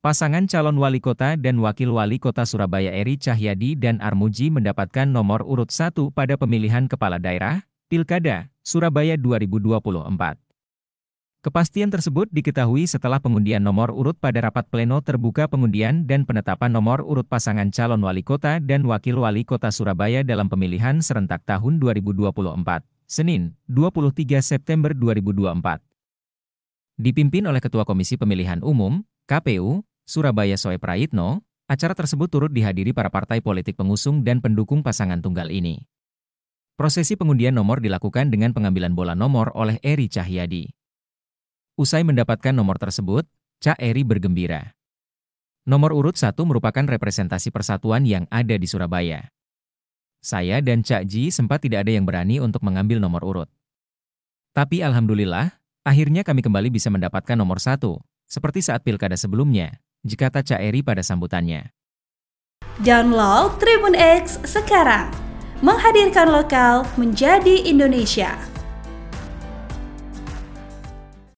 Pasangan calon wali kota dan wakil wali kota Surabaya Eri Cahyadi dan Armuji mendapatkan nomor urut satu pada pemilihan kepala daerah, Pilkada, Surabaya 2024. Kepastian tersebut diketahui setelah pengundian nomor urut pada rapat pleno terbuka pengundian dan penetapan nomor urut pasangan calon wali kota dan wakil wali kota Surabaya dalam pemilihan serentak tahun 2024, Senin, 23 September 2024. Dipimpin oleh Ketua Komisi Pemilihan Umum, KPU, Surabaya Soe Praitno, acara tersebut turut dihadiri para partai politik pengusung dan pendukung pasangan tunggal ini. Prosesi pengundian nomor dilakukan dengan pengambilan bola nomor oleh Eri Cahyadi. Usai mendapatkan nomor tersebut, Cak Eri bergembira. Nomor urut satu merupakan representasi persatuan yang ada di Surabaya. Saya dan Cak Ji sempat tidak ada yang berani untuk mengambil nomor urut. Tapi alhamdulillah, akhirnya kami kembali bisa mendapatkan nomor satu, seperti saat pilkada sebelumnya, jika Caca Eri pada sambutannya. Download Tribun X sekarang, menghadirkan lokal menjadi Indonesia.